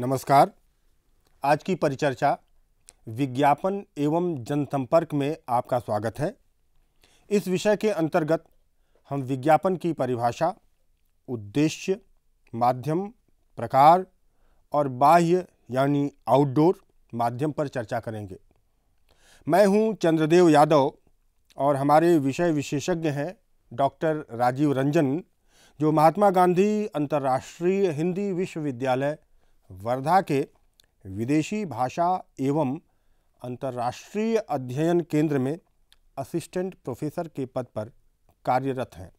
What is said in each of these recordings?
नमस्कार आज की परिचर्चा विज्ञापन एवं जनसंपर्क में आपका स्वागत है इस विषय के अंतर्गत हम विज्ञापन की परिभाषा उद्देश्य माध्यम प्रकार और बाह्य यानी आउटडोर माध्यम पर चर्चा करेंगे मैं हूं चंद्रदेव यादव और हमारे विषय विशेषज्ञ हैं डॉक्टर राजीव रंजन जो महात्मा गांधी अंतर्राष्ट्रीय हिंदी विश्वविद्यालय वर्धा के विदेशी भाषा एवं अंतर्राष्ट्रीय अध्ययन केंद्र में असिस्टेंट प्रोफेसर के पद पर कार्यरत हैं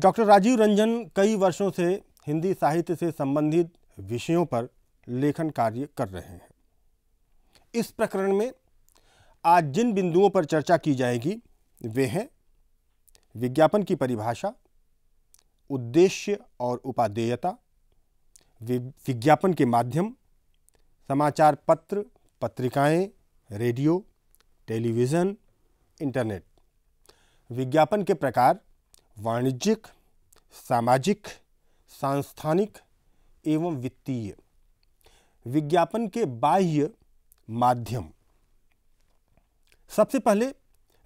डॉक्टर राजीव रंजन कई वर्षों से हिंदी साहित्य से संबंधित विषयों पर लेखन कार्य कर रहे हैं इस प्रकरण में आज जिन बिंदुओं पर चर्चा की जाएगी वे हैं विज्ञापन की परिभाषा उद्देश्य और उपादेयता विज्ञापन के माध्यम समाचार पत्र पत्रिकाएं, रेडियो टेलीविज़न इंटरनेट विज्ञापन के प्रकार वाणिज्यिक सामाजिक सांस्थानिक एवं वित्तीय विज्ञापन के बाह्य माध्यम सबसे पहले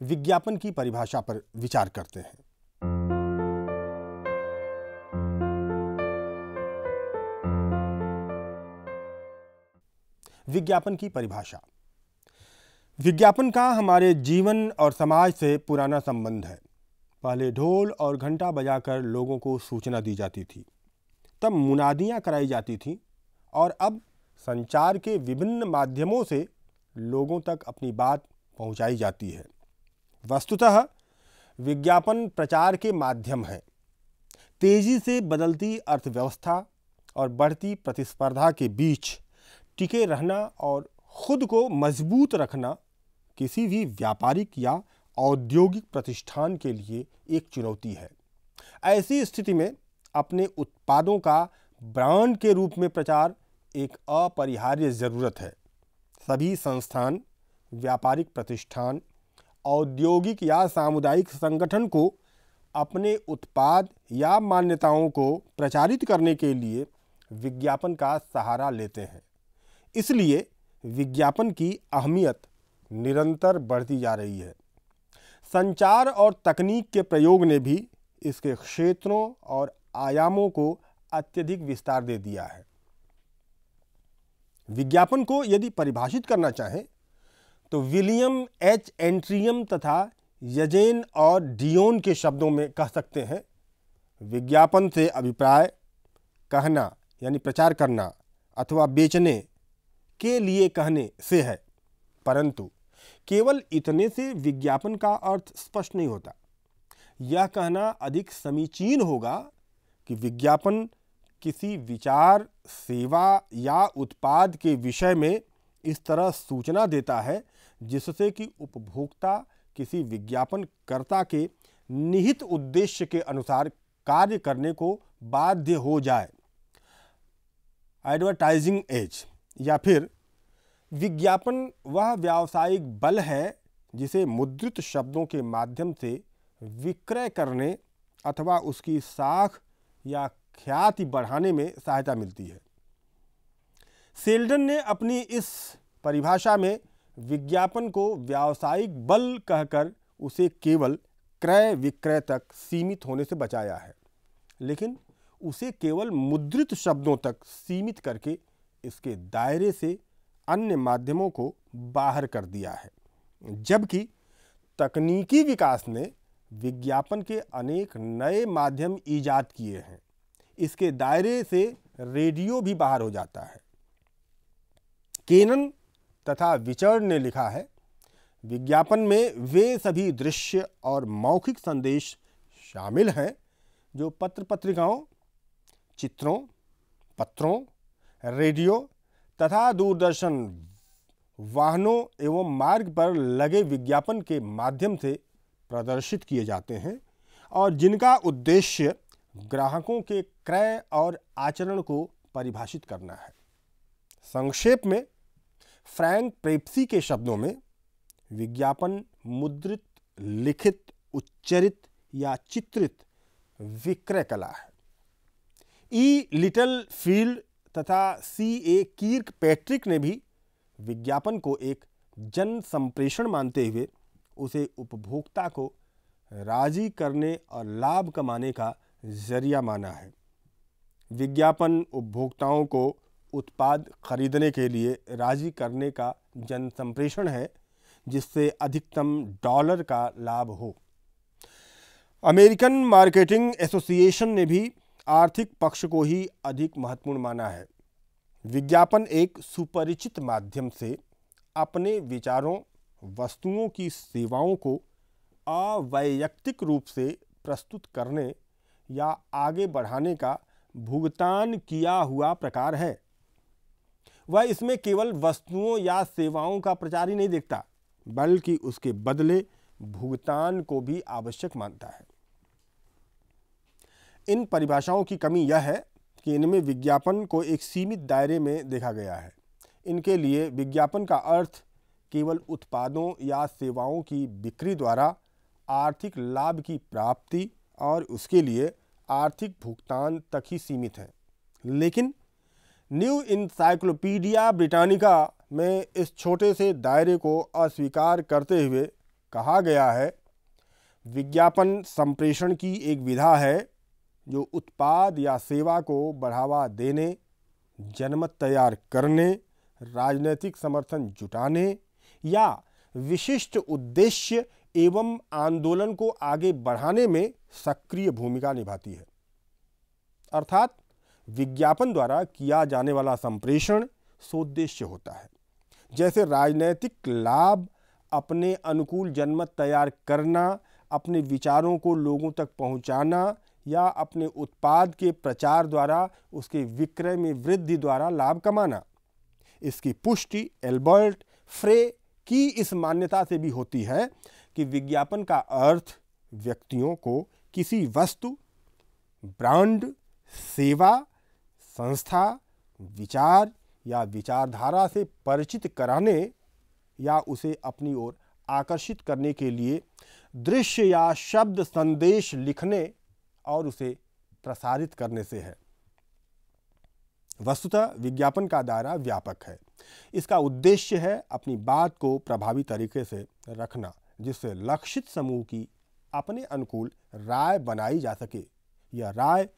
विज्ञापन की परिभाषा पर विचार करते हैं विज्ञापन की परिभाषा विज्ञापन का हमारे जीवन और समाज से पुराना संबंध है पहले ढोल और घंटा बजाकर लोगों को सूचना दी जाती थी तब मुनादियां कराई जाती थीं और अब संचार के विभिन्न माध्यमों से लोगों तक अपनी बात पहुंचाई जाती है वस्तुतः विज्ञापन प्रचार के माध्यम है तेज़ी से बदलती अर्थव्यवस्था और बढ़ती प्रतिस्पर्धा के बीच टिके रहना और खुद को मजबूत रखना किसी भी व्यापारिक या औद्योगिक प्रतिष्ठान के लिए एक चुनौती है ऐसी स्थिति में अपने उत्पादों का ब्रांड के रूप में प्रचार एक अपरिहार्य ज़रूरत है सभी संस्थान व्यापारिक प्रतिष्ठान औद्योगिक या सामुदायिक संगठन को अपने उत्पाद या मान्यताओं को प्रचारित करने के लिए विज्ञापन का सहारा लेते हैं इसलिए विज्ञापन की अहमियत निरंतर बढ़ती जा रही है संचार और तकनीक के प्रयोग ने भी इसके क्षेत्रों और आयामों को अत्यधिक विस्तार दे दिया है विज्ञापन को यदि परिभाषित करना चाहें तो विलियम एच एंट्रियम तथा यजेन और डियोन के शब्दों में कह सकते हैं विज्ञापन से अभिप्राय कहना यानी प्रचार करना अथवा बेचने के लिए कहने से है परंतु केवल इतने से विज्ञापन का अर्थ स्पष्ट नहीं होता यह कहना अधिक समीचीन होगा कि विज्ञापन किसी विचार सेवा या उत्पाद के विषय में इस तरह सूचना देता है जिससे कि उपभोक्ता किसी विज्ञापनकर्ता के निहित उद्देश्य के अनुसार कार्य करने को बाध्य हो जाए एडवर्टाइजिंग एज या फिर विज्ञापन वह व्यावसायिक बल है जिसे मुद्रित शब्दों के माध्यम से विक्रय करने अथवा उसकी साख या ख्याति बढ़ाने में सहायता मिलती है सेल्डन ने अपनी इस परिभाषा में विज्ञापन को व्यावसायिक बल कहकर उसे केवल क्रय विक्रय तक सीमित होने से बचाया है लेकिन उसे केवल मुद्रित शब्दों तक सीमित करके इसके दायरे से अन्य माध्यमों को बाहर कर दिया है जबकि तकनीकी विकास ने विज्ञापन के अनेक नए माध्यम ईजाद किए हैं इसके दायरे से रेडियो भी बाहर हो जाता है केनन तथा विचर ने लिखा है विज्ञापन में वे सभी दृश्य और मौखिक संदेश शामिल हैं जो पत्र पत्रिकाओं चित्रों पत्रों रेडियो तथा दूरदर्शन वाहनों एवं मार्ग पर लगे विज्ञापन के माध्यम से प्रदर्शित किए जाते हैं और जिनका उद्देश्य ग्राहकों के क्रय और आचरण को परिभाषित करना है संक्षेप में फ्रैंक प्रेप्सी के शब्दों में विज्ञापन मुद्रित लिखित उच्चरित या चित्रित विक्रय कला है ई लिटल फील्ड तथा सी ए कीर्क पैट्रिक ने भी विज्ञापन को एक जन संप्रेषण मानते हुए उसे उपभोक्ता को राजी करने और लाभ कमाने का जरिया माना है विज्ञापन उपभोक्ताओं को उत्पाद खरीदने के लिए राजी करने का जन संप्रेषण है जिससे अधिकतम डॉलर का लाभ हो अमेरिकन मार्केटिंग एसोसिएशन ने भी आर्थिक पक्ष को ही अधिक महत्वपूर्ण माना है विज्ञापन एक सुपरिचित माध्यम से अपने विचारों वस्तुओं की सेवाओं को अवैयक्तिक रूप से प्रस्तुत करने या आगे बढ़ाने का भुगतान किया हुआ प्रकार है वह इसमें केवल वस्तुओं या सेवाओं का प्रचार ही नहीं देखता बल्कि उसके बदले भुगतान को भी आवश्यक मानता है इन परिभाषाओं की कमी यह है कि इनमें विज्ञापन को एक सीमित दायरे में देखा गया है इनके लिए विज्ञापन का अर्थ केवल उत्पादों या सेवाओं की बिक्री द्वारा आर्थिक लाभ की प्राप्ति और उसके लिए आर्थिक भुगतान तक ही सीमित है लेकिन न्यू इंसाइक्लोपीडिया ब्रिटानिका में इस छोटे से दायरे को अस्वीकार करते हुए कहा गया है विज्ञापन संप्रेषण की एक विधा है जो उत्पाद या सेवा को बढ़ावा देने जनमत तैयार करने राजनीतिक समर्थन जुटाने या विशिष्ट उद्देश्य एवं आंदोलन को आगे बढ़ाने में सक्रिय भूमिका निभाती है अर्थात विज्ञापन द्वारा किया जाने वाला संप्रेषण सोद्देश्य होता है जैसे राजनैतिक लाभ अपने अनुकूल जनमत तैयार करना अपने विचारों को लोगों तक पहुंचाना या अपने उत्पाद के प्रचार द्वारा उसके विक्रय में वृद्धि द्वारा लाभ कमाना इसकी पुष्टि एल्बर्ट फ्रे की इस मान्यता से भी होती है कि विज्ञापन का अर्थ व्यक्तियों को किसी वस्तु ब्रांड सेवा संस्था विचार या विचारधारा से परिचित कराने या उसे अपनी ओर आकर्षित करने के लिए दृश्य या शब्द संदेश लिखने और उसे प्रसारित करने से है वस्तुतः विज्ञापन का दायरा व्यापक है इसका उद्देश्य है अपनी बात को प्रभावी तरीके से रखना जिससे लक्षित समूह की अपने अनुकूल राय बनाई जा सके यह राय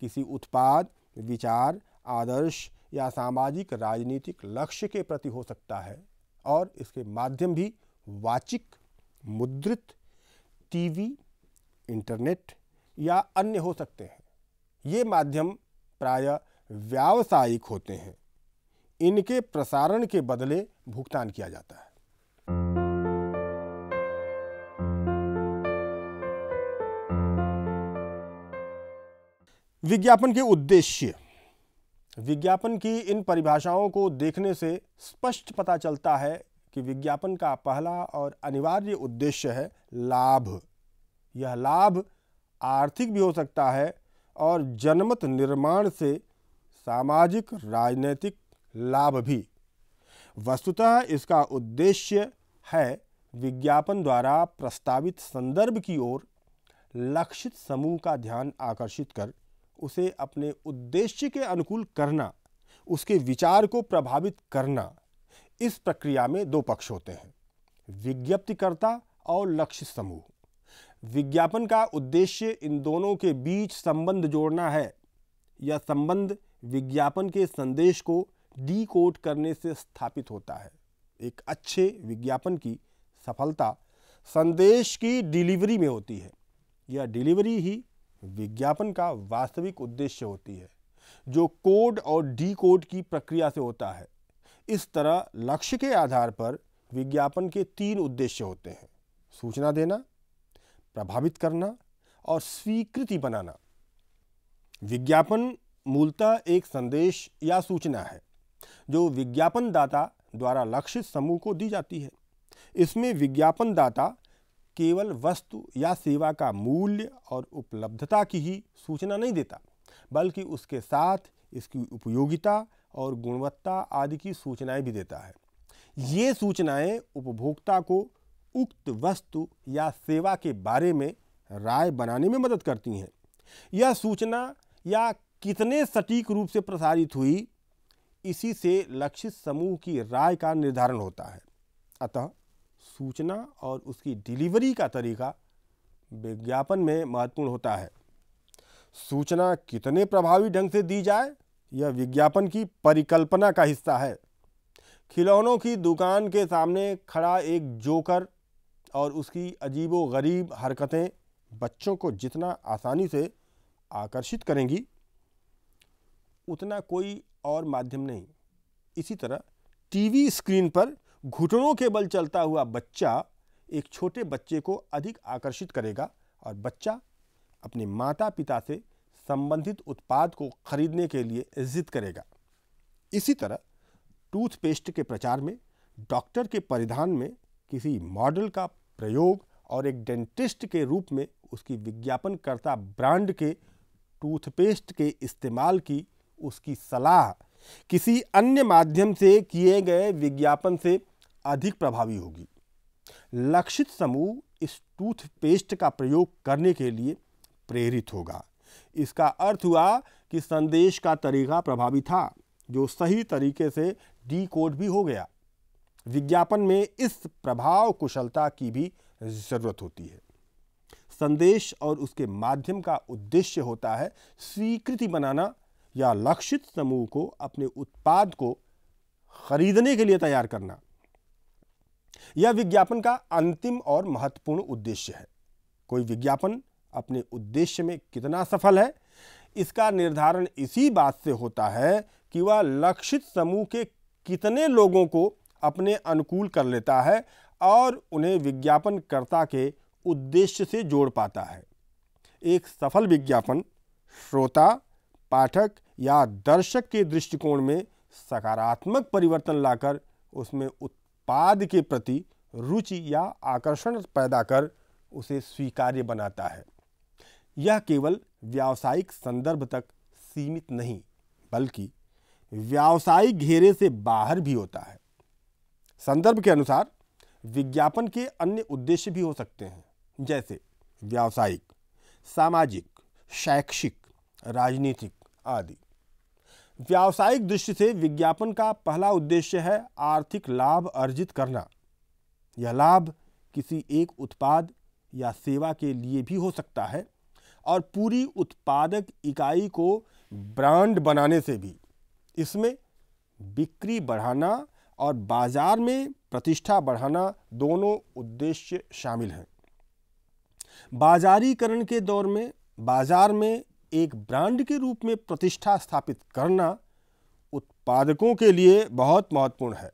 किसी उत्पाद विचार आदर्श या सामाजिक राजनीतिक लक्ष्य के प्रति हो सकता है और इसके माध्यम भी वाचिक मुद्रित टीवी, इंटरनेट या अन्य हो सकते हैं ये माध्यम प्राय व्यावसायिक होते हैं इनके प्रसारण के बदले भुगतान किया जाता है विज्ञापन के उद्देश्य विज्ञापन की इन परिभाषाओं को देखने से स्पष्ट पता चलता है कि विज्ञापन का पहला और अनिवार्य उद्देश्य है लाभ यह लाभ आर्थिक भी हो सकता है और जनमत निर्माण से सामाजिक राजनैतिक लाभ भी वस्तुतः इसका उद्देश्य है विज्ञापन द्वारा प्रस्तावित संदर्भ की ओर लक्षित समूह का ध्यान आकर्षित कर उसे अपने उद्देश्य के अनुकूल करना उसके विचार को प्रभावित करना इस प्रक्रिया में दो पक्ष होते हैं विज्ञप्तिकर्ता और लक्ष्य समूह विज्ञापन का उद्देश्य इन दोनों के बीच संबंध जोड़ना है यह संबंध विज्ञापन के संदेश को डी करने से स्थापित होता है एक अच्छे विज्ञापन की सफलता संदेश की डिलीवरी में होती है यह डिलीवरी ही विज्ञापन का वास्तविक उद्देश्य होती है जो कोड और डी की प्रक्रिया से होता है इस तरह लक्ष्य के आधार पर विज्ञापन के तीन उद्देश्य होते हैं सूचना देना प्रभावित करना और स्वीकृति बनाना विज्ञापन मूलतः एक संदेश या सूचना है जो विज्ञापनदाता द्वारा लक्षित समूह को दी जाती है इसमें विज्ञापनदाता केवल वस्तु या सेवा का मूल्य और उपलब्धता की ही सूचना नहीं देता बल्कि उसके साथ इसकी उपयोगिता और गुणवत्ता आदि की सूचनाएं भी देता है ये सूचनाएं उपभोक्ता को उक्त वस्तु या सेवा के बारे में राय बनाने में मदद करती हैं यह सूचना या कितने सटीक रूप से प्रसारित हुई इसी से लक्षित समूह की राय का निर्धारण होता है अतः सूचना और उसकी डिलीवरी का तरीका विज्ञापन में महत्वपूर्ण होता है सूचना कितने प्रभावी ढंग से दी जाए यह विज्ञापन की परिकल्पना का हिस्सा है खिलौनों की दुकान के सामने खड़ा एक जोकर और उसकी अजीब गरीब हरकतें बच्चों को जितना आसानी से आकर्षित करेंगी उतना कोई और माध्यम नहीं इसी तरह टीवी स्क्रीन पर घुटनों के बल चलता हुआ बच्चा एक छोटे बच्चे को अधिक आकर्षित करेगा और बच्चा अपने माता पिता से संबंधित उत्पाद को खरीदने के लिए जिद करेगा इसी तरह टूथपेस्ट के प्रचार में डॉक्टर के परिधान में किसी मॉडल का प्रयोग और एक डेंटिस्ट के रूप में उसकी विज्ञापनकर्ता ब्रांड के टूथपेस्ट के इस्तेमाल की उसकी सलाह किसी अन्य माध्यम से किए गए विज्ञापन से अधिक प्रभावी होगी लक्षित समूह इस टूथपेस्ट का प्रयोग करने के लिए प्रेरित होगा इसका अर्थ हुआ कि संदेश का तरीका प्रभावी था जो सही तरीके से डी कोड भी हो गया विज्ञापन में इस प्रभाव कुशलता की भी ज़रूरत होती है संदेश और उसके माध्यम का उद्देश्य होता है स्वीकृति बनाना या लक्षित समूह को अपने उत्पाद को खरीदने के लिए तैयार करना यह विज्ञापन का अंतिम और महत्वपूर्ण उद्देश्य है कोई विज्ञापन अपने उद्देश्य में कितना सफल है इसका निर्धारण इसी बात से होता है कि वह लक्षित समूह के कितने लोगों को अपने अनुकूल कर लेता है और उन्हें विज्ञापनकर्ता के उद्देश्य से जोड़ पाता है एक सफल विज्ञापन श्रोता पाठक या दर्शक के दृष्टिकोण में सकारात्मक परिवर्तन लाकर उसमें उत्पाद के प्रति रुचि या आकर्षण पैदा कर उसे स्वीकार्य बनाता है यह केवल व्यावसायिक संदर्भ तक सीमित नहीं बल्कि व्यावसायिक घेरे से बाहर भी होता है संदर्भ के अनुसार विज्ञापन के अन्य उद्देश्य भी हो सकते हैं जैसे व्यावसायिक सामाजिक शैक्षिक राजनीतिक आदि व्यावसायिक दृष्टि से विज्ञापन का पहला उद्देश्य है आर्थिक लाभ अर्जित करना यह लाभ किसी एक उत्पाद या सेवा के लिए भी हो सकता है और पूरी उत्पादक इकाई को ब्रांड बनाने से भी इसमें बिक्री बढ़ाना और बाज़ार में प्रतिष्ठा बढ़ाना दोनों उद्देश्य शामिल हैं बाजारीकरण के दौर में बाज़ार में एक ब्रांड के रूप में प्रतिष्ठा स्थापित करना उत्पादकों के लिए बहुत महत्वपूर्ण है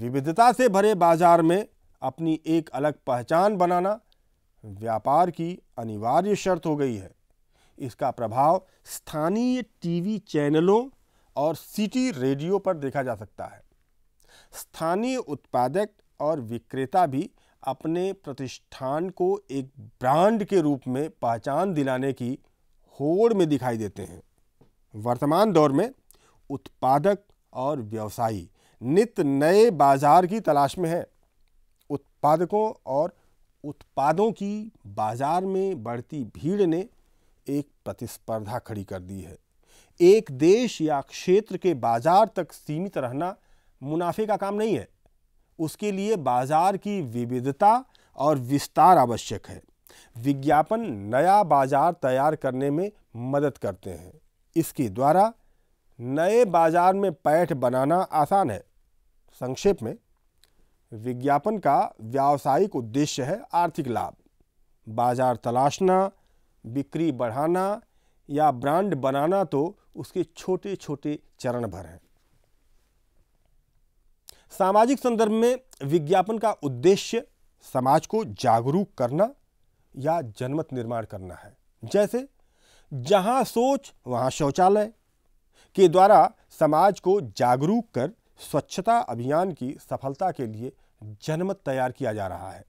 विविधता से भरे बाजार में अपनी एक अलग पहचान बनाना व्यापार की अनिवार्य शर्त हो गई है इसका प्रभाव स्थानीय टीवी चैनलों और सिटी रेडियो पर देखा जा सकता है स्थानीय उत्पादक और विक्रेता भी अपने प्रतिष्ठान को एक ब्रांड के रूप में पहचान दिलाने की होड़ में दिखाई देते हैं वर्तमान दौर में उत्पादक और व्यवसायी नित नए बाजार की तलाश में है उत्पादकों और उत्पादों की बाजार में बढ़ती भीड़ ने एक प्रतिस्पर्धा खड़ी कर दी है एक देश या क्षेत्र के बाजार तक सीमित रहना मुनाफे का काम नहीं है उसके लिए बाज़ार की विविधता और विस्तार आवश्यक है विज्ञापन नया बाज़ार तैयार करने में मदद करते हैं इसके द्वारा नए बाज़ार में पैठ बनाना आसान है संक्षेप में विज्ञापन का व्यावसायिक उद्देश्य है आर्थिक लाभ बाज़ार तलाशना बिक्री बढ़ाना या ब्रांड बनाना तो उसके छोटे छोटे चरण भर हैं सामाजिक संदर्भ में विज्ञापन का उद्देश्य समाज को जागरूक करना या जनमत निर्माण करना है जैसे जहां सोच वहां शौचालय के द्वारा समाज को जागरूक कर स्वच्छता अभियान की सफलता के लिए जनमत तैयार किया जा रहा है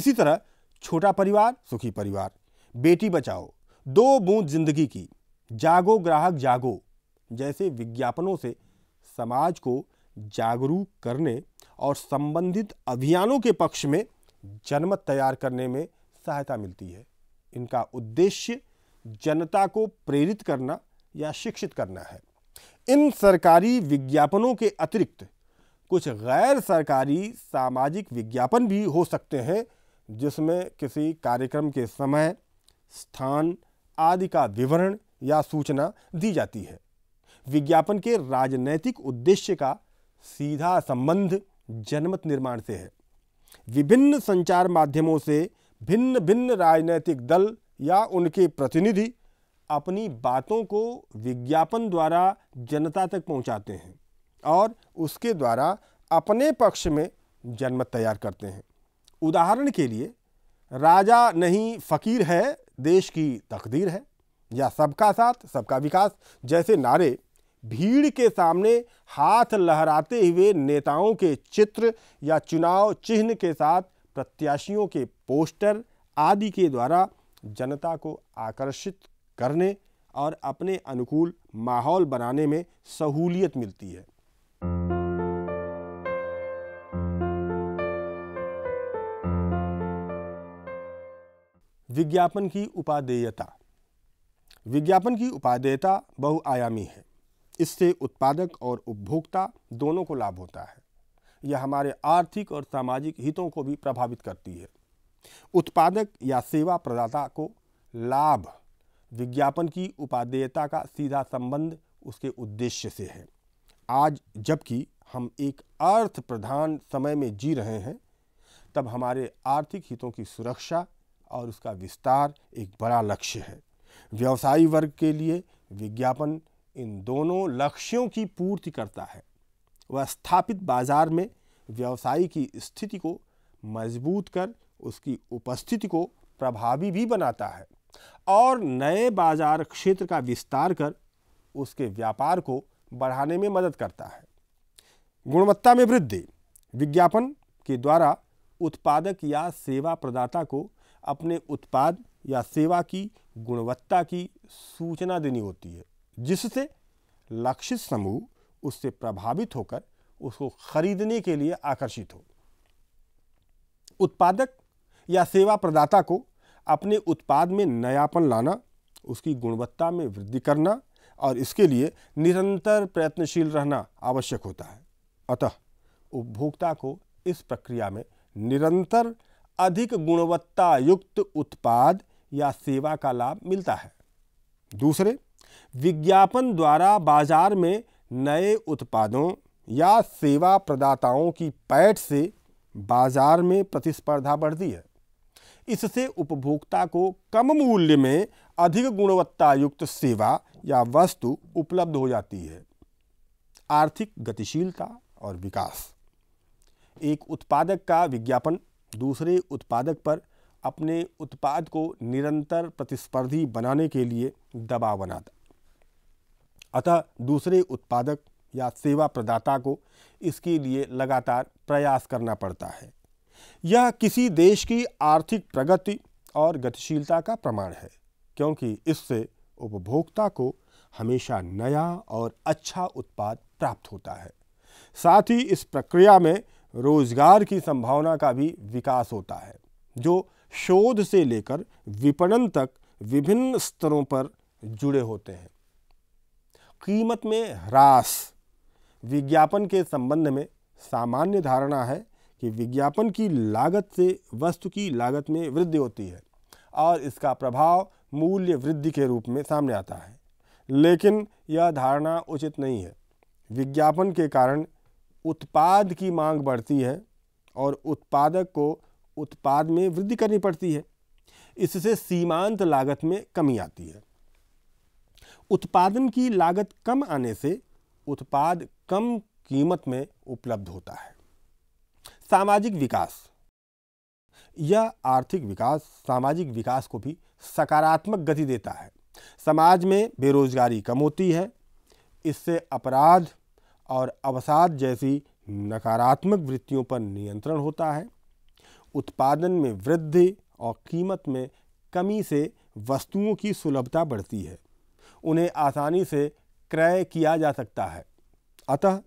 इसी तरह छोटा परिवार सुखी परिवार बेटी बचाओ दो बूंद जिंदगी की जागो ग्राहक जागो जैसे विज्ञापनों से समाज को जागरूक करने और संबंधित अभियानों के पक्ष में जनमत तैयार करने में सहायता मिलती है इनका उद्देश्य जनता को प्रेरित करना या शिक्षित करना है इन सरकारी विज्ञापनों के अतिरिक्त कुछ गैर सरकारी सामाजिक विज्ञापन भी हो सकते हैं जिसमें किसी कार्यक्रम के समय स्थान आदि का विवरण या सूचना दी जाती है विज्ञापन के राजनैतिक उद्देश्य का सीधा संबंध जनमत निर्माण से है विभिन्न संचार माध्यमों से भिन्न भिन्न राजनीतिक दल या उनके प्रतिनिधि अपनी बातों को विज्ञापन द्वारा जनता तक पहुंचाते हैं और उसके द्वारा अपने पक्ष में जनमत तैयार करते हैं उदाहरण के लिए राजा नहीं फ़कीर है देश की तकदीर है या सबका साथ सबका विकास जैसे नारे भीड़ के सामने हाथ लहराते हुए नेताओं के चित्र या चुनाव चिन्ह के साथ प्रत्याशियों के पोस्टर आदि के द्वारा जनता को आकर्षित करने और अपने अनुकूल माहौल बनाने में सहूलियत मिलती है विज्ञापन की उपादेयता विज्ञापन की उपादेयता बहुआयामी है इससे उत्पादक और उपभोक्ता दोनों को लाभ होता है यह हमारे आर्थिक और सामाजिक हितों को भी प्रभावित करती है उत्पादक या सेवा प्रदाता को लाभ विज्ञापन की उपादेयता का सीधा संबंध उसके उद्देश्य से है आज जबकि हम एक अर्थ प्रधान समय में जी रहे हैं तब हमारे आर्थिक हितों की सुरक्षा और उसका विस्तार एक बड़ा लक्ष्य है व्यवसायी वर्ग के लिए विज्ञापन इन दोनों लक्ष्यों की पूर्ति करता है वह स्थापित बाजार में व्यवसाय की स्थिति को मजबूत कर उसकी उपस्थिति को प्रभावी भी बनाता है और नए बाजार क्षेत्र का विस्तार कर उसके व्यापार को बढ़ाने में मदद करता है गुणवत्ता में वृद्धि विज्ञापन के द्वारा उत्पादक या सेवा प्रदाता को अपने उत्पाद या सेवा की गुणवत्ता की सूचना देनी होती है जिससे लक्षित समूह उससे प्रभावित होकर उसको खरीदने के लिए आकर्षित हो उत्पादक या सेवा प्रदाता को अपने उत्पाद में नयापन लाना उसकी गुणवत्ता में वृद्धि करना और इसके लिए निरंतर प्रयत्नशील रहना आवश्यक होता है अतः उपभोक्ता को इस प्रक्रिया में निरंतर अधिक गुणवत्ता युक्त उत्पाद या सेवा का लाभ मिलता है दूसरे विज्ञापन द्वारा बाजार में नए उत्पादों या सेवा प्रदाताओं की पैठ से बाजार में प्रतिस्पर्धा बढ़ती है इससे उपभोक्ता को कम मूल्य में अधिक गुणवत्ता युक्त सेवा या वस्तु उपलब्ध हो जाती है आर्थिक गतिशीलता और विकास एक उत्पादक का विज्ञापन दूसरे उत्पादक पर अपने उत्पाद को निरंतर प्रतिस्पर्धी बनाने के लिए दबाव बनाता अतः दूसरे उत्पादक या सेवा प्रदाता को इसके लिए लगातार प्रयास करना पड़ता है यह किसी देश की आर्थिक प्रगति और गतिशीलता का प्रमाण है क्योंकि इससे उपभोक्ता को हमेशा नया और अच्छा उत्पाद प्राप्त होता है साथ ही इस प्रक्रिया में रोजगार की संभावना का भी विकास होता है जो शोध से लेकर विपणन तक विभिन्न स्तरों पर जुड़े होते हैं कीमत में ह्रास विज्ञापन के संबंध में सामान्य धारणा है कि विज्ञापन की लागत से वस्तु की लागत में वृद्धि होती है और इसका प्रभाव मूल्य वृद्धि के रूप में सामने आता है लेकिन यह धारणा उचित नहीं है विज्ञापन के कारण उत्पाद की मांग बढ़ती है और उत्पादक को उत्पाद में वृद्धि करनी पड़ती है इससे सीमांत लागत में कमी आती है उत्पादन की लागत कम आने से उत्पाद कम कीमत में उपलब्ध होता है सामाजिक विकास यह आर्थिक विकास सामाजिक विकास को भी सकारात्मक गति देता है समाज में बेरोजगारी कम होती है इससे अपराध और अवसाद जैसी नकारात्मक वृत्तियों पर नियंत्रण होता है उत्पादन में वृद्धि और कीमत में कमी से वस्तुओं की सुलभता बढ़ती है उन्हें आसानी से क्रय किया जा सकता है अतः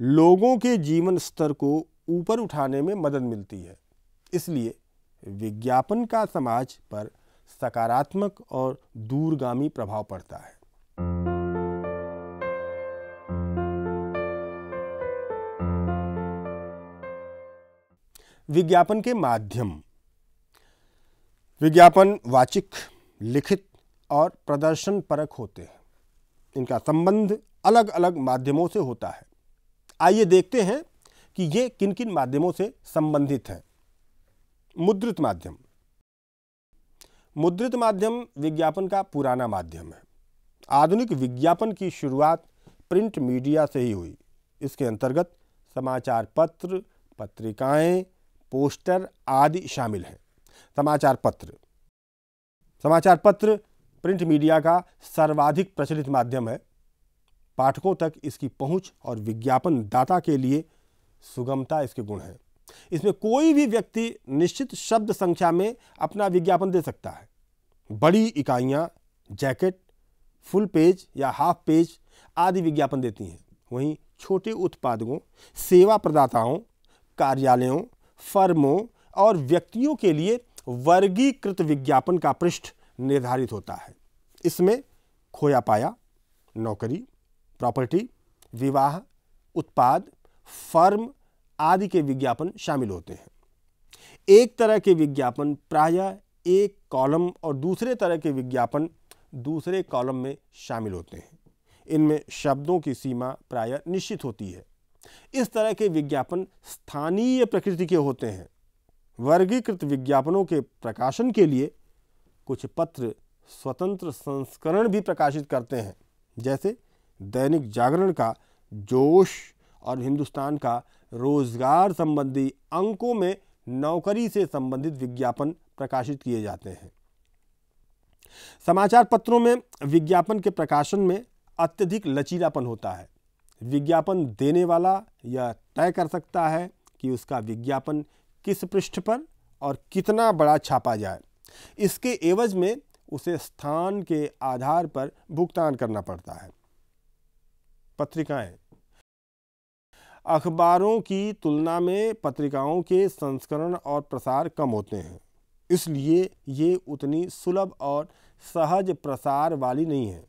लोगों के जीवन स्तर को ऊपर उठाने में मदद मिलती है इसलिए विज्ञापन का समाज पर सकारात्मक और दूरगामी प्रभाव पड़ता है विज्ञापन के माध्यम विज्ञापन वाचिक लिखित और प्रदर्शन परक होते हैं इनका संबंध अलग अलग माध्यमों से होता है आइए देखते हैं कि ये किन किन माध्यमों से संबंधित हैं मुद्रित माध्यम मुद्रित माध्यम विज्ञापन का पुराना माध्यम है आधुनिक विज्ञापन की शुरुआत प्रिंट मीडिया से ही हुई इसके अंतर्गत समाचार पत्र पत्रिकाएं, पोस्टर आदि शामिल हैं समाचार पत्र समाचार पत्र प्रिंट मीडिया का सर्वाधिक प्रचलित माध्यम है पाठकों तक इसकी पहुंच और विज्ञापन दाता के लिए सुगमता इसके गुण है इसमें कोई भी व्यक्ति निश्चित शब्द संख्या में अपना विज्ञापन दे सकता है बड़ी इकाइयां जैकेट फुल पेज या हाफ पेज आदि विज्ञापन देती हैं वहीं छोटे उत्पादकों सेवा प्रदाताओं कार्यालयों फर्मों और व्यक्तियों के लिए वर्गीकृत विज्ञापन का पृष्ठ निर्धारित होता है इसमें खोया पाया नौकरी प्रॉपर्टी विवाह उत्पाद फर्म आदि के विज्ञापन शामिल होते हैं एक तरह के विज्ञापन प्रायः एक कॉलम और दूसरे तरह के विज्ञापन दूसरे कॉलम में शामिल होते हैं इनमें शब्दों की सीमा प्रायः निश्चित होती है इस तरह के विज्ञापन स्थानीय प्रकृति के होते हैं वर्गीकृत विज्ञापनों के प्रकाशन के लिए कुछ पत्र स्वतंत्र संस्करण भी प्रकाशित करते हैं जैसे दैनिक जागरण का जोश और हिंदुस्तान का रोजगार संबंधी अंकों में नौकरी से संबंधित विज्ञापन प्रकाशित किए जाते हैं समाचार पत्रों में विज्ञापन के प्रकाशन में अत्यधिक लचीलापन होता है विज्ञापन देने वाला यह तय कर सकता है कि उसका विज्ञापन किस पृष्ठ पर और कितना बड़ा छापा जाए इसके एवज में उसे स्थान के आधार पर भुगतान करना पड़ता है पत्रिकाएं अखबारों की तुलना में पत्रिकाओं के संस्करण और प्रसार कम होते हैं इसलिए ये उतनी सुलभ और सहज प्रसार वाली नहीं है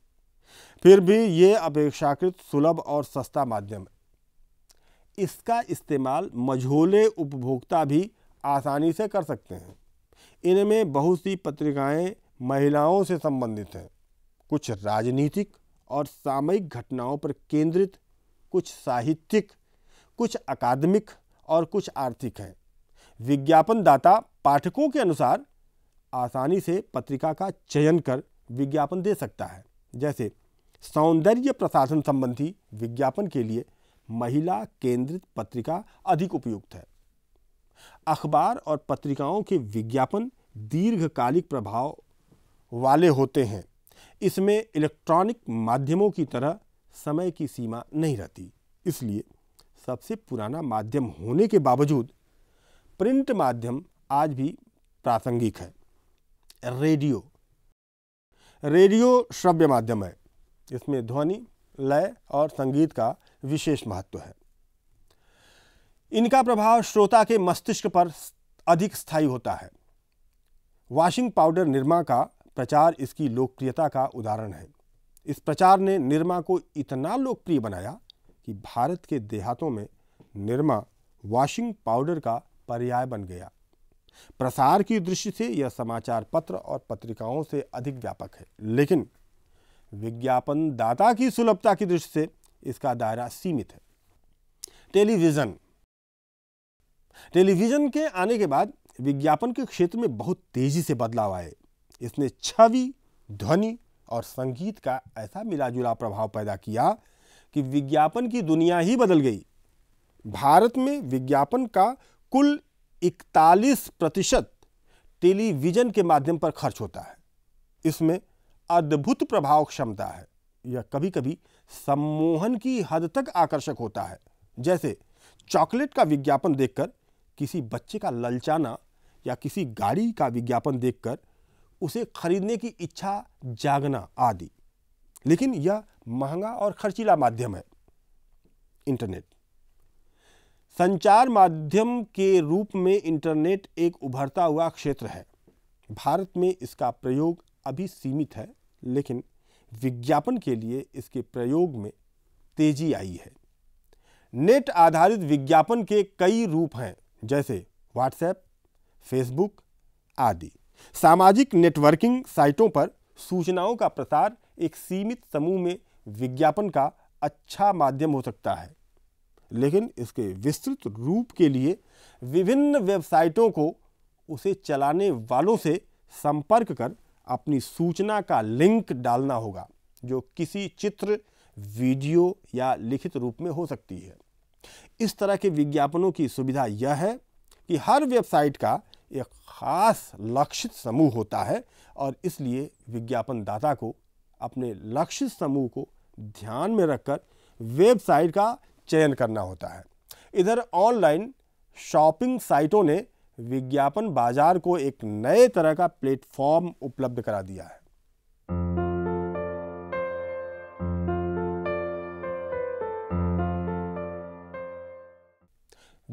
फिर भी ये अपेक्षाकृत सुलभ और सस्ता माध्यम है इसका इस्तेमाल मझोले उपभोक्ता भी आसानी से कर सकते हैं इनमें बहुत सी पत्रिकाएं महिलाओं से संबंधित हैं कुछ राजनीतिक और सामयिक घटनाओं पर केंद्रित कुछ साहित्यिक कुछ अकादमिक और कुछ आर्थिक हैं विज्ञापनदाता पाठकों के अनुसार आसानी से पत्रिका का चयन कर विज्ञापन दे सकता है जैसे सौंदर्य प्रशासन संबंधी विज्ञापन के लिए महिला केंद्रित पत्रिका अधिक उपयुक्त है अखबार और पत्रिकाओं के विज्ञापन दीर्घकालिक प्रभाव वाले होते हैं इसमें इलेक्ट्रॉनिक माध्यमों की तरह समय की सीमा नहीं रहती इसलिए सबसे पुराना माध्यम होने के बावजूद प्रिंट माध्यम आज भी प्रासंगिक है रेडियो रेडियो श्रव्य माध्यम है इसमें ध्वनि लय और संगीत का विशेष महत्व है इनका प्रभाव श्रोता के मस्तिष्क पर अधिक स्थायी होता है वॉशिंग पाउडर निर्मा का प्रचार इसकी लोकप्रियता का उदाहरण है इस प्रचार ने निर्मा को इतना लोकप्रिय बनाया कि भारत के देहातों में निर्मा वॉशिंग पाउडर का पर्याय बन गया प्रसार की दृष्टि से यह समाचार पत्र और पत्रिकाओं से अधिक व्यापक है लेकिन विज्ञापनदाता की सुलभता की दृष्टि से इसका दायरा सीमित है टेलीविज़न टेलीविज़न के आने के बाद विज्ञापन के क्षेत्र में बहुत तेज़ी से बदलाव आए इसने छवि ध्वनि और संगीत का ऐसा मिलाजुला प्रभाव पैदा किया कि विज्ञापन की दुनिया ही बदल गई भारत में विज्ञापन का कुल 41 प्रतिशत टेलीविज़न के माध्यम पर खर्च होता है इसमें अद्भुत प्रभाव क्षमता है यह कभी कभी सम्मोहन की हद तक आकर्षक होता है जैसे चॉकलेट का विज्ञापन देखकर किसी बच्चे का ललचाना या किसी गाड़ी का विज्ञापन देखकर उसे खरीदने की इच्छा जागना आदि लेकिन यह महंगा और खर्चीला माध्यम है इंटरनेट संचार माध्यम के रूप में इंटरनेट एक उभरता हुआ क्षेत्र है भारत में इसका प्रयोग अभी सीमित है लेकिन विज्ञापन के लिए इसके प्रयोग में तेजी आई है नेट आधारित विज्ञापन के कई रूप हैं जैसे व्हाट्सएप फेसबुक आदि सामाजिक नेटवर्किंग साइटों पर सूचनाओं का प्रसार एक सीमित समूह में विज्ञापन का अच्छा माध्यम हो सकता है लेकिन इसके विस्तृत रूप के लिए विभिन्न वेबसाइटों को उसे चलाने वालों से संपर्क कर अपनी सूचना का लिंक डालना होगा जो किसी चित्र वीडियो या लिखित रूप में हो सकती है इस तरह के विज्ञापनों की सुविधा यह है कि हर वेबसाइट का एक ख़ास लक्षित समूह होता है और इसलिए विज्ञापनदाता को अपने लक्षित समूह को ध्यान में रखकर वेबसाइट का चयन करना होता है इधर ऑनलाइन शॉपिंग साइटों ने विज्ञापन बाज़ार को एक नए तरह का प्लेटफॉर्म उपलब्ध करा दिया है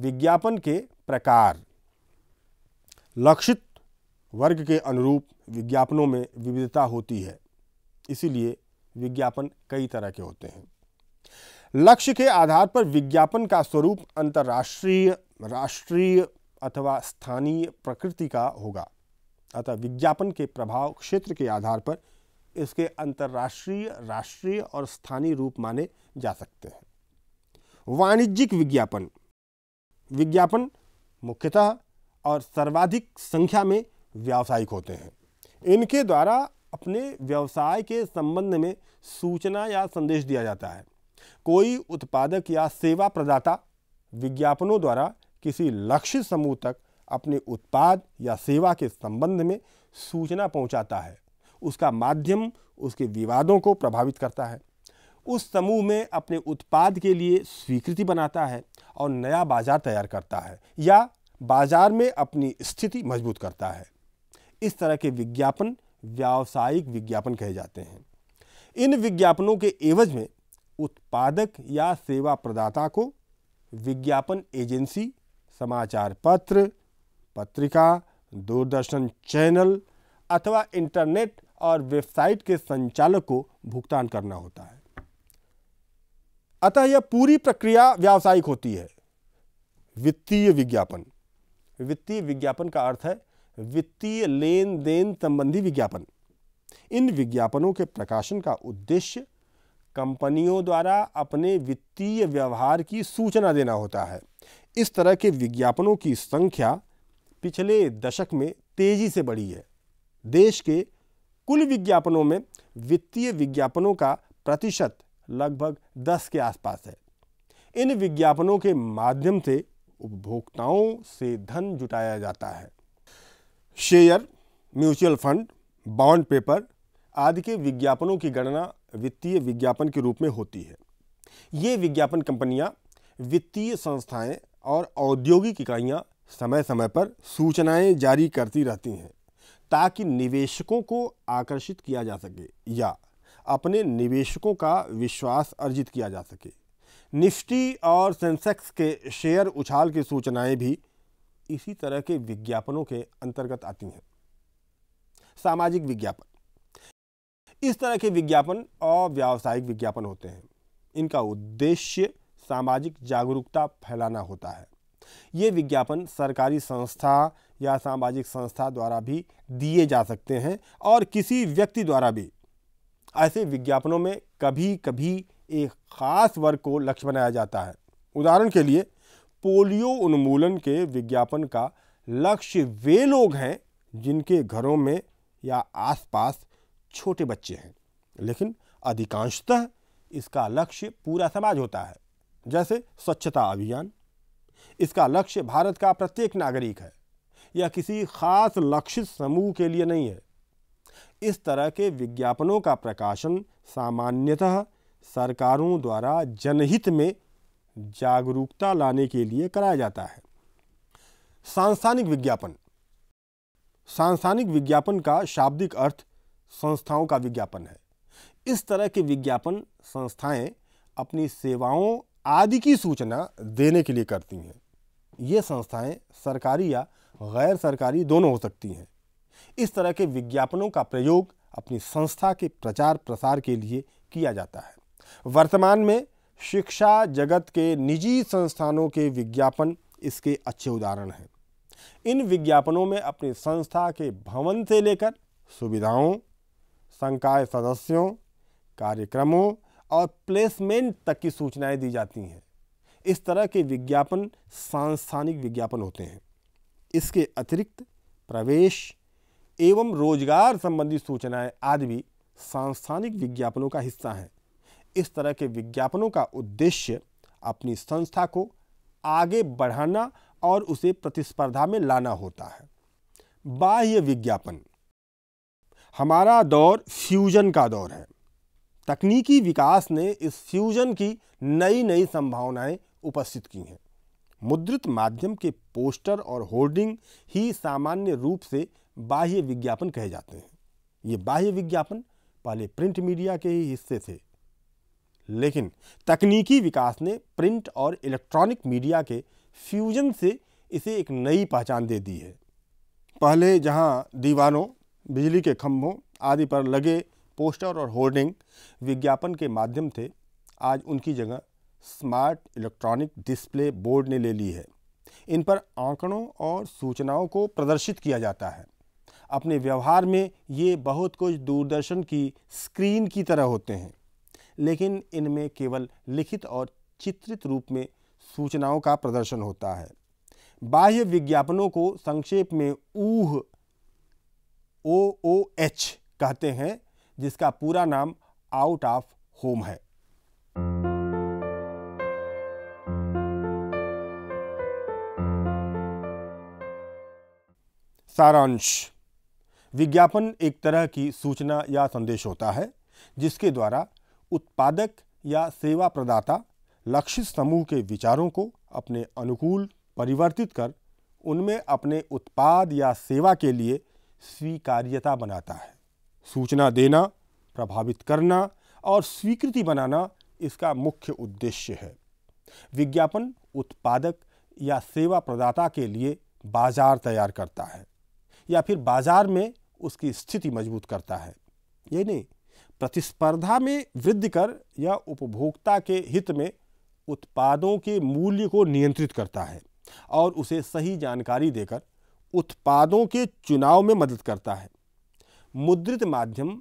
विज्ञापन के प्रकार लक्षित वर्ग के अनुरूप विज्ञापनों में विविधता होती है इसीलिए विज्ञापन कई तरह के होते हैं लक्ष्य के आधार पर विज्ञापन का स्वरूप अंतर्राष्ट्रीय राष्ट्रीय अथवा स्थानीय प्रकृति का होगा अतः विज्ञापन के प्रभाव क्षेत्र के आधार पर इसके अंतर्राष्ट्रीय राष्ट्रीय और स्थानीय रूप माने जा सकते हैं वाणिज्यिक विज्ञापन विज्ञापन मुख्यतः और सर्वाधिक संख्या में व्यावसायिक होते हैं इनके द्वारा अपने व्यवसाय के संबंध में सूचना या संदेश दिया जाता है कोई उत्पादक या सेवा प्रदाता विज्ञापनों द्वारा किसी लक्ष्य समूह तक अपने उत्पाद या सेवा के संबंध में सूचना पहुंचाता है उसका माध्यम उसके विवादों को प्रभावित करता है उस समूह में अपने उत्पाद के लिए स्वीकृति बनाता है और नया बाजार तैयार करता है या बाजार में अपनी स्थिति मजबूत करता है इस तरह के विज्ञापन व्यावसायिक विज्ञापन कहे जाते हैं इन विज्ञापनों के एवज में उत्पादक या सेवा प्रदाता को विज्ञापन एजेंसी समाचार पत्र पत्रिका दूरदर्शन चैनल अथवा इंटरनेट और वेबसाइट के संचालक को भुगतान करना होता है अतः यह पूरी प्रक्रिया व्यावसायिक होती है वित्तीय विज्ञापन वित्तीय विज्ञापन का अर्थ है वित्तीय लेन देन संबंधी विज्ञापन इन विज्ञापनों के प्रकाशन का उद्देश्य कंपनियों द्वारा अपने वित्तीय व्यवहार की सूचना देना होता है इस तरह के विज्ञापनों की संख्या पिछले दशक में तेजी से बढ़ी है देश के कुल विज्ञापनों में वित्तीय विज्ञापनों का प्रतिशत लगभग दस के आसपास है इन विज्ञापनों के माध्यम से उपभोक्ताओं से धन जुटाया जाता है share mutual fund bond paper आदि के विज्ञापनों की गणना वित्तीय विज्ञापन के रूप में होती है ये विज्ञापन कंपनियां वित्तीय संस्थाएं और औद्योगिक इकाइयां समय समय पर सूचनाएं जारी करती रहती हैं ताकि निवेशकों को आकर्षित किया जा सके या अपने निवेशकों का विश्वास अर्जित किया जा सके निफ्टी और सेंसेक्स के शेयर उछाल की सूचनाएं भी इसी तरह के विज्ञापनों के अंतर्गत आती हैं सामाजिक विज्ञापन इस तरह के विज्ञापन और व्यावसायिक विज्ञापन होते हैं इनका उद्देश्य सामाजिक जागरूकता फैलाना होता है ये विज्ञापन सरकारी संस्था या सामाजिक संस्था द्वारा भी दिए जा सकते हैं और किसी व्यक्ति द्वारा भी ऐसे विज्ञापनों में कभी कभी एक ख़ास वर्ग को लक्ष्य बनाया जाता है उदाहरण के लिए पोलियो उन्मूलन के विज्ञापन का लक्ष्य वे लोग हैं जिनके घरों में या आसपास छोटे बच्चे हैं लेकिन अधिकांशतः इसका लक्ष्य पूरा समाज होता है जैसे स्वच्छता अभियान इसका लक्ष्य भारत का प्रत्येक नागरिक है या किसी खास लक्षित समूह के लिए नहीं है इस तरह के विज्ञापनों का प्रकाशन सामान्यतः सरकारों द्वारा जनहित में जागरूकता लाने के लिए कराया जाता है सांस्थानिक विज्ञापन सांस्थानिक विज्ञापन का शाब्दिक अर्थ संस्थाओं का विज्ञापन है इस तरह के विज्ञापन संस्थाएं अपनी सेवाओं आदि की सूचना देने के लिए करती हैं ये संस्थाएं सरकारी या गैर सरकारी दोनों हो सकती हैं इस तरह के विज्ञापनों का प्रयोग अपनी संस्था के प्रचार प्रसार के लिए किया जाता है वर्तमान में शिक्षा जगत के निजी संस्थानों के विज्ञापन इसके अच्छे उदाहरण हैं इन विज्ञापनों में अपनी संस्था के भवन से लेकर सुविधाओं संकाय सदस्यों कार्यक्रमों और प्लेसमेंट तक की सूचनाएं दी जाती हैं इस तरह के विज्ञापन सांस्थानिक विज्ञापन होते हैं इसके अतिरिक्त प्रवेश एवं रोजगार संबंधी सूचनाएं आदि भी सांस्थानिक विज्ञापनों का हिस्सा हैं इस तरह के विज्ञापनों का उद्देश्य अपनी संस्था को आगे बढ़ाना और उसे प्रतिस्पर्धा में लाना होता है बाह्य विज्ञापन हमारा दौर फ्यूजन का दौर है तकनीकी विकास ने इस फ्यूजन की नई नई संभावनाएं उपस्थित की हैं मुद्रित माध्यम के पोस्टर और होर्डिंग ही सामान्य रूप से बाह्य विज्ञापन कहे जाते हैं ये बाह्य विज्ञापन पहले प्रिंट मीडिया के ही हिस्से थे लेकिन तकनीकी विकास ने प्रिंट और इलेक्ट्रॉनिक मीडिया के फ्यूजन से इसे एक नई पहचान दे दी है पहले जहां दीवानों बिजली के खंभों आदि पर लगे पोस्टर और होर्डिंग विज्ञापन के माध्यम थे आज उनकी जगह स्मार्ट इलेक्ट्रॉनिक डिस्प्ले बोर्ड ने ले ली है इन पर आंकड़ों और सूचनाओं को प्रदर्शित किया जाता है अपने व्यवहार में ये बहुत कुछ दूरदर्शन की स्क्रीन की तरह होते हैं लेकिन इनमें केवल लिखित और चित्रित रूप में सूचनाओं का प्रदर्शन होता है बाह्य विज्ञापनों को संक्षेप में ऊह ओ ओ एच कहते हैं जिसका पूरा नाम आउट ऑफ होम है सारांश विज्ञापन एक तरह की सूचना या संदेश होता है जिसके द्वारा उत्पादक या सेवा प्रदाता लक्षित समूह के विचारों को अपने अनुकूल परिवर्तित कर उनमें अपने उत्पाद या सेवा के लिए स्वीकार्यता बनाता है सूचना देना प्रभावित करना और स्वीकृति बनाना इसका मुख्य उद्देश्य है विज्ञापन उत्पादक या सेवा प्रदाता के लिए बाजार तैयार करता है या फिर बाजार में उसकी स्थिति मजबूत करता है यही नहीं प्रतिस्पर्धा में वृद्धि कर या उपभोक्ता के हित में उत्पादों के मूल्य को नियंत्रित करता है और उसे सही जानकारी देकर उत्पादों के चुनाव में मदद करता है मुद्रित माध्यम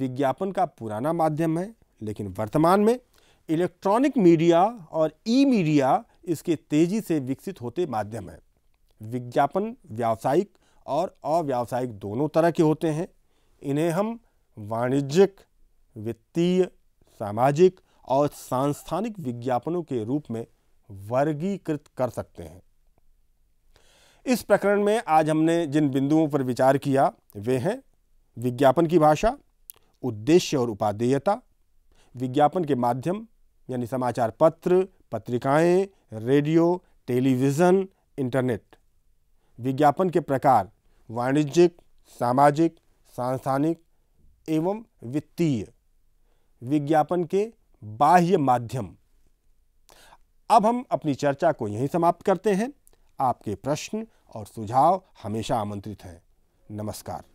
विज्ञापन का पुराना माध्यम है लेकिन वर्तमान में इलेक्ट्रॉनिक मीडिया और ई मीडिया इसके तेजी से विकसित होते माध्यम है विज्ञापन व्यावसायिक और अव्यावसायिक दोनों तरह के होते हैं इन्हें हम वाणिज्यिक वित्तीय सामाजिक और सांस्थानिक विज्ञापनों के रूप में वर्गीकृत कर सकते हैं इस प्रकरण में आज हमने जिन बिंदुओं पर विचार किया वे हैं विज्ञापन की भाषा उद्देश्य और उपादेयता विज्ञापन के माध्यम यानी समाचार पत्र पत्रिकाएं रेडियो टेलीविज़न इंटरनेट विज्ञापन के प्रकार वाणिज्यिक सामाजिक सांस्थानिक एवं वित्तीय विज्ञापन के बाह्य माध्यम अब हम अपनी चर्चा को यहीं समाप्त करते हैं आपके प्रश्न और सुझाव हमेशा आमंत्रित हैं नमस्कार